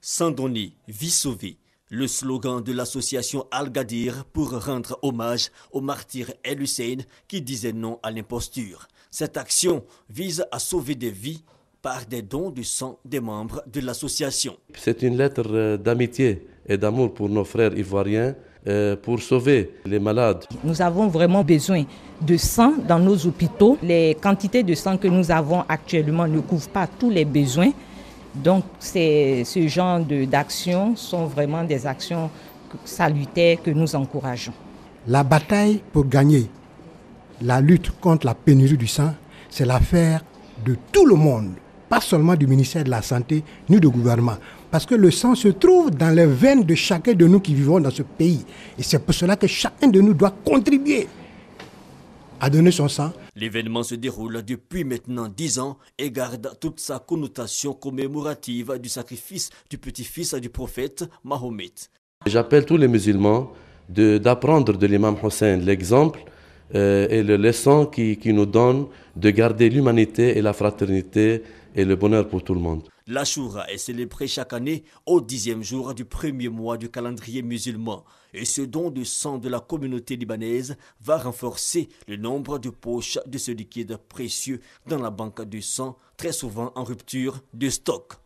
sans donner vie sauvée. Le slogan de l'association Al-Gadir pour rendre hommage au martyr El Hussein qui disait non à l'imposture. Cette action vise à sauver des vies par des dons de sang des membres de l'association. C'est une lettre euh, d'amitié et d'amour pour nos frères ivoiriens euh, pour sauver les malades. Nous avons vraiment besoin de sang dans nos hôpitaux. Les quantités de sang que nous avons actuellement ne couvrent pas tous les besoins. Donc, ce genre d'actions sont vraiment des actions salutaires que nous encourageons. La bataille pour gagner la lutte contre la pénurie du sang, c'est l'affaire de tout le monde, pas seulement du ministère de la Santé ni du gouvernement. Parce que le sang se trouve dans les veines de chacun de nous qui vivons dans ce pays. Et c'est pour cela que chacun de nous doit contribuer donné son L'événement se déroule depuis maintenant dix ans et garde toute sa connotation commémorative du sacrifice du petit-fils du prophète Mahomet. J'appelle tous les musulmans d'apprendre de, l'imam Hussein l'exemple euh, et le leçon qui, qui nous donne de garder l'humanité et la fraternité et le bonheur pour tout le monde. L'Ashura est célébrée chaque année au dixième jour du premier mois du calendrier musulman et ce don de sang de la communauté libanaise va renforcer le nombre de poches de ce liquide précieux dans la banque de sang, très souvent en rupture de stock.